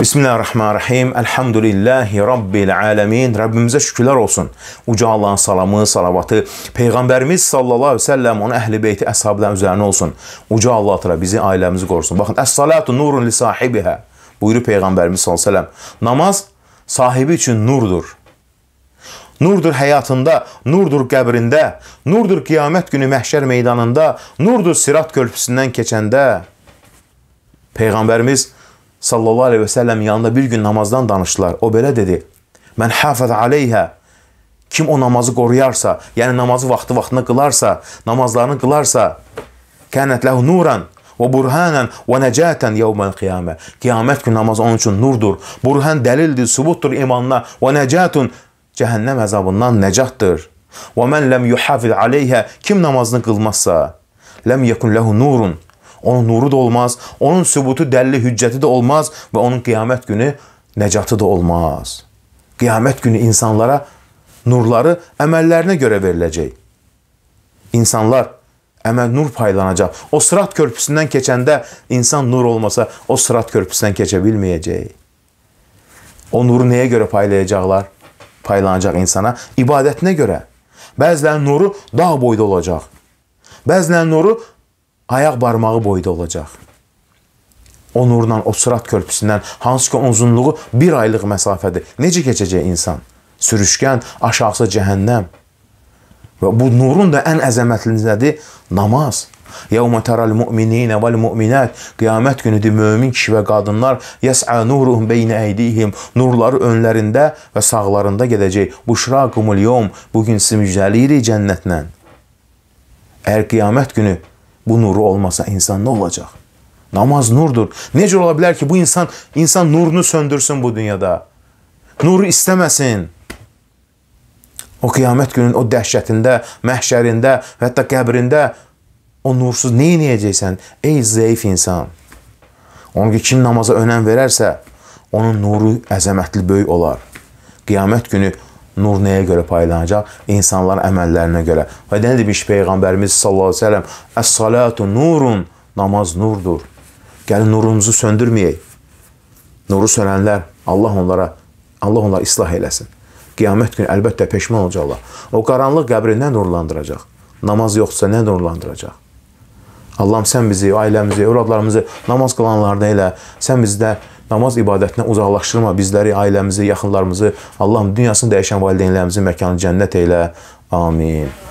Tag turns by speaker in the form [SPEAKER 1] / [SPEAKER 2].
[SPEAKER 1] Bismillahirrahmanirrahim. Elhamdülillahi Rabbil alemin. Rəbbimizə şükürlər olsun. Uca Allahın salamı, salavatı, Peyğəmbərimiz sallallahu aleyhi ve sellem, onun əhl-i beyti əshabdən üzərinə olsun. Uca Allah tələ bizi, ailəmizi qorusun. Baxın, əs-salatu nurun li sahibihə. Buyurur Peyğəmbərimiz sallallahu aleyhi ve sellem. Namaz sahibi üçün nurdur. Nurdur həyatında, nurdur qəbrində, nurdur qiyamət günü məhşər meydanında, nurdur sirat körpüsündən keçəndə. Peyğəmbərimiz sallallahu aleyhi ve sellem yanında bir gün namazdan danışdılar. O belə dedi. Mən hafəz aleyhə. Kim o namazı qoruyarsa, yəni namazı vaxtı vaxtına qılarsa, namazlarını qılarsa, kənət ləhu nuran və burhanən və nəcətən yevməl qiyamə. Qiyamət günü namaz onun üçün nurdur. Burhan dəlildir, subutdur imanına və nəcətun cəhənnəm əzabından nəcatdır. Və mən ləm yuhafiz aleyhə kim namazını qılmazsa, ləm yekun ləhu nurun onun nuru da olmaz, onun sübutu, dəlli, hüccəti də olmaz və onun qiyamət günü nəcatı da olmaz. Qiyamət günü insanlara nurları əməllərinə görə veriləcək. İnsanlar əməl nur paylanacaq. O sırat körpüsündən keçəndə insan nur olmasa o sırat körpüsündən keçə bilməyəcək. O nuru nəyə görə paylayacaqlar? Paylanacaq insana ibadətinə görə. Bəzilərinin nuru dağ boyda olacaq. Bəzilərinin nuru ayaq barmağı boyda olacaq. Onurla o Sırat körpüsündən hansı ki uzunluğu 1 aylıq məsafədir. Necə keçəcək insan? Sürüşkən, aşağısı cəhənnəm. Və bu nurun da ən əzəmətlindədir namaz. Yevmə tərəl müminina vel müminat qiyamət günüdür mömin kişi və qadınlar yəs'a nuruhum beynə əydihim nurları önlərində və sağlarında gedəcək. Buşra kumul yom bu gün sizi müjdəliyirik cənnətlə. Əgər qiyamət günü Bu nuru olmasa insan nə olacaq? Namaz nurdur. Necə ola bilər ki, bu insan insan nurunu söndürsün bu dünyada? Nuru istəməsin. O qiyamət günün o dəhşətində, məhşərində və hətta qəbrində o nursuz nə edəcəksən? Ey zəif insan. Onun ki, kim namaza önəm verərsə, onun nuru əzəmətli böyük olar. Qiyamət günü nur nəyə görə paylanacaq? İnsanların əməllərinə görə. Və nə demiş Peyğəmbərimiz sallallahu əleyhi və səlləm? Əs-salatu nurun, namaz nurdur. Gəlin nurumuzu söndürməyək. Nuru sönənlər Allah onlara Allah onları islah eləsin. Qiyamət günü əlbəttə peşman olacaqlar. O qaranlıq qəbri nə nurlandıracaq? Namaz yoxsa nə nurlandıracaq? Allahım sən bizi, ailəmizi, övladlarımızı namaz qılanlardan elə, sən bizdə namaz ibadətinə uzaqlaşdırma bizləri, ailəmizi, yaxınlarımızı, Allahım dünyasını dəyişən valideynlərimizin məkanı cənnət elə. Amin.